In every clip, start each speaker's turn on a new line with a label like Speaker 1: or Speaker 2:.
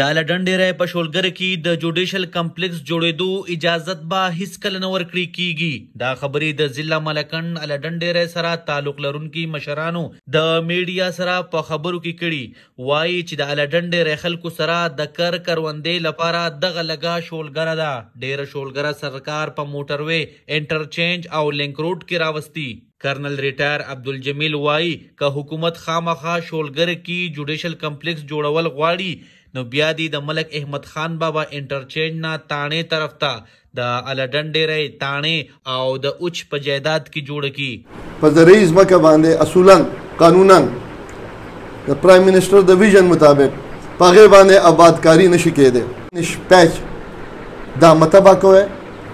Speaker 1: د لډن ډیرې په شولګر کې د جوډیشل کمپلیکس جوړېدو اجازت به هیڅکله نه ورکړي کیږي دا خبرې د ضلع ملکن لډن ډیرې سره تعلق لرونکي مشرانو د میډیا سره په خبرو کې کړي وایي چې د لډن ډیرې خلکو سره د کر کروندې لپاره دغه لګا شولګر ده ډیر شولګر سرکار په موټروي انټرچینج او لینک روټ کې راوستي کرنل ریټایر عبدالجمیل وایي که حکومت خامخا شولګر کې جوډیشل کمپلیکس جوړول غواړي نو بیا دی د ملک احمد خان بابا انټرچینج نه تانه طرف ته د الډنډې ری تانه او د اوچ په
Speaker 2: جیداد کې جوړ کی په زری ځمکه باندې اصولا قانونا د پرایم منسټر د ویژن مطابق پغه باندې آبادکاری نشي کېده نش پچ دا مطلب کوه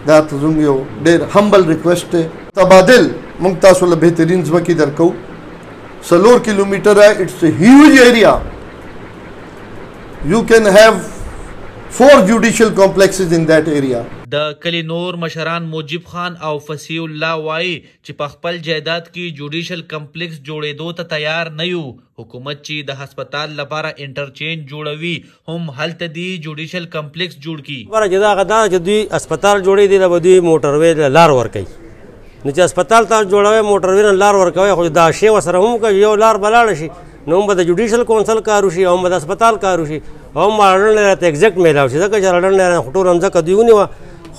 Speaker 2: der humble request है तबादिल मुमताज वाल बेहतरीन जमकी दरकू सलोर किलोमीटर है it's area you can have four judicial complexes in that area د
Speaker 1: کلی نور مشران موجب خان او فصیح الله وای چې په خپل جیدات کې جوډیشل کمپلیکس جوړېدو ته تیار نه یو حکومت چې د هسپتال لپاره انټرچینج جوړوي
Speaker 3: هم هلته دی جوډیشل
Speaker 1: کمپلیکس جوړ کی
Speaker 3: ورته جدا غدا چې دوی هسپتال جوړې دي نو دوی موټر وې لار ور کوي نو چې هسپتال ته جوړوي موټر وې لار ور کوي خو دا شی وسره هم کوي یو لار بلاړ شي نو هم به د جوډیشل کونسل کارو شي او هم به د هسپتال کارو شي هم مالړن راته ایگزیکټ میلاو شي ځکه چې رالړن نه خټور همزه کدی ونیوه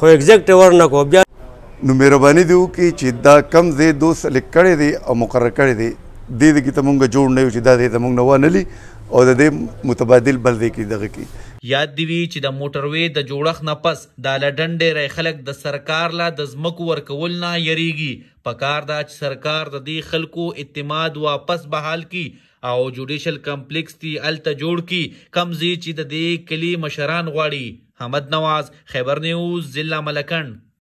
Speaker 3: خو ایگزیکټ ور نه کو بیا
Speaker 2: نو مهرباني دی وکړي چې دا کم زه دو سلیکټ کړي دي او مقرر کړي دي د دې کې ته مونږ جوړ نه یو چې دا دې ته مونږ نه وانه لی او د دې متبادل بل دې کې دغه کې
Speaker 1: یاد دی وی چې د موټروي د جوړښت نه پس د لډنډې رای خلک د سرکار لا د زمکو ورکول نه یریږي پکار دا چې سرکار د دې خلکو اعتماد واپس بحال کړي او جوډیشل کمپلیکس تی الته جوړ کړي کمزې چې د دې کلی مشران غواړي حمد نواز خیبر نیوز ضلع ملکند